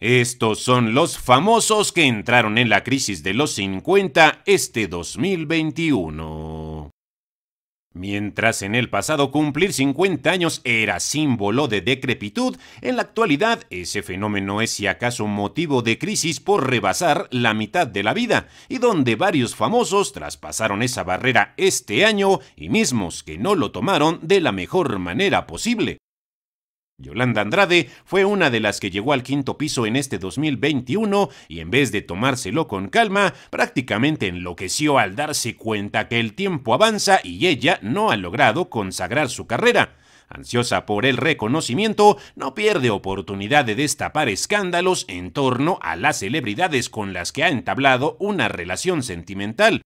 Estos son los famosos que entraron en la crisis de los 50 este 2021. Mientras en el pasado cumplir 50 años era símbolo de decrepitud, en la actualidad ese fenómeno es si acaso motivo de crisis por rebasar la mitad de la vida, y donde varios famosos traspasaron esa barrera este año y mismos que no lo tomaron de la mejor manera posible. Yolanda Andrade fue una de las que llegó al quinto piso en este 2021 y en vez de tomárselo con calma, prácticamente enloqueció al darse cuenta que el tiempo avanza y ella no ha logrado consagrar su carrera. Ansiosa por el reconocimiento, no pierde oportunidad de destapar escándalos en torno a las celebridades con las que ha entablado una relación sentimental.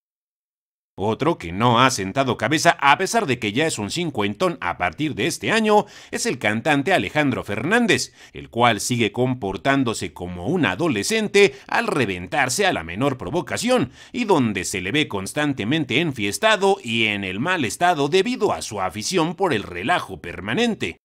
Otro que no ha sentado cabeza a pesar de que ya es un cincuentón a partir de este año es el cantante Alejandro Fernández, el cual sigue comportándose como un adolescente al reventarse a la menor provocación y donde se le ve constantemente enfiestado y en el mal estado debido a su afición por el relajo permanente.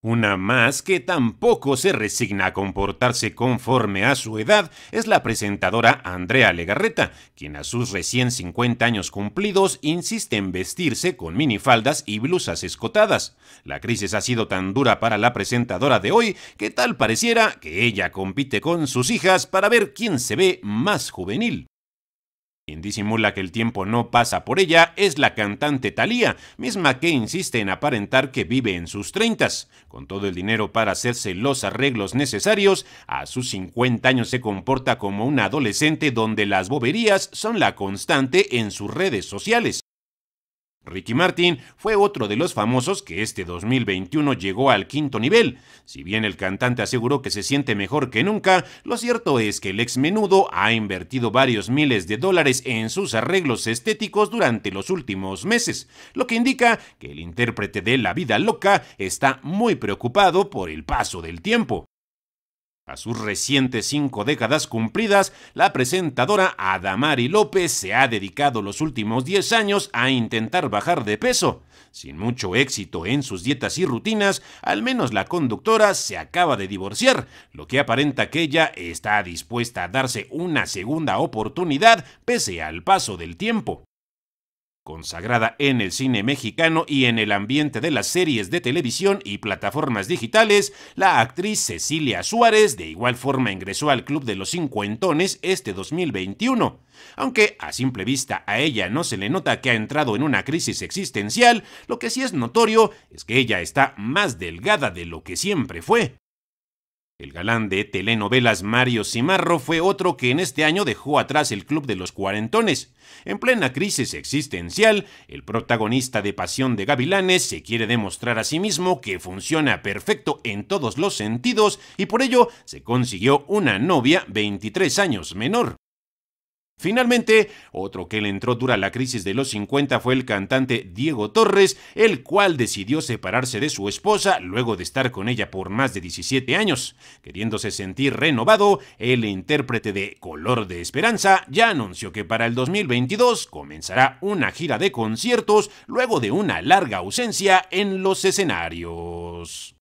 Una más que tampoco se resigna a comportarse conforme a su edad es la presentadora Andrea Legarreta, quien a sus recién 50 años cumplidos insiste en vestirse con minifaldas y blusas escotadas. La crisis ha sido tan dura para la presentadora de hoy que tal pareciera que ella compite con sus hijas para ver quién se ve más juvenil. Quien disimula que el tiempo no pasa por ella es la cantante Thalía, misma que insiste en aparentar que vive en sus treintas. Con todo el dinero para hacerse los arreglos necesarios, a sus 50 años se comporta como una adolescente donde las boberías son la constante en sus redes sociales. Ricky Martin fue otro de los famosos que este 2021 llegó al quinto nivel. Si bien el cantante aseguró que se siente mejor que nunca, lo cierto es que el ex menudo ha invertido varios miles de dólares en sus arreglos estéticos durante los últimos meses, lo que indica que el intérprete de La Vida Loca está muy preocupado por el paso del tiempo. A sus recientes cinco décadas cumplidas, la presentadora Adamari López se ha dedicado los últimos 10 años a intentar bajar de peso. Sin mucho éxito en sus dietas y rutinas, al menos la conductora se acaba de divorciar, lo que aparenta que ella está dispuesta a darse una segunda oportunidad pese al paso del tiempo consagrada en el cine mexicano y en el ambiente de las series de televisión y plataformas digitales, la actriz Cecilia Suárez de igual forma ingresó al Club de los Cincuentones este 2021. Aunque a simple vista a ella no se le nota que ha entrado en una crisis existencial, lo que sí es notorio es que ella está más delgada de lo que siempre fue. El galán de telenovelas Mario Cimarro fue otro que en este año dejó atrás el club de los cuarentones. En plena crisis existencial, el protagonista de Pasión de Gavilanes se quiere demostrar a sí mismo que funciona perfecto en todos los sentidos y por ello se consiguió una novia 23 años menor. Finalmente, otro que le entró dura la crisis de los 50 fue el cantante Diego Torres, el cual decidió separarse de su esposa luego de estar con ella por más de 17 años. Queriéndose sentir renovado, el intérprete de Color de Esperanza ya anunció que para el 2022 comenzará una gira de conciertos luego de una larga ausencia en los escenarios.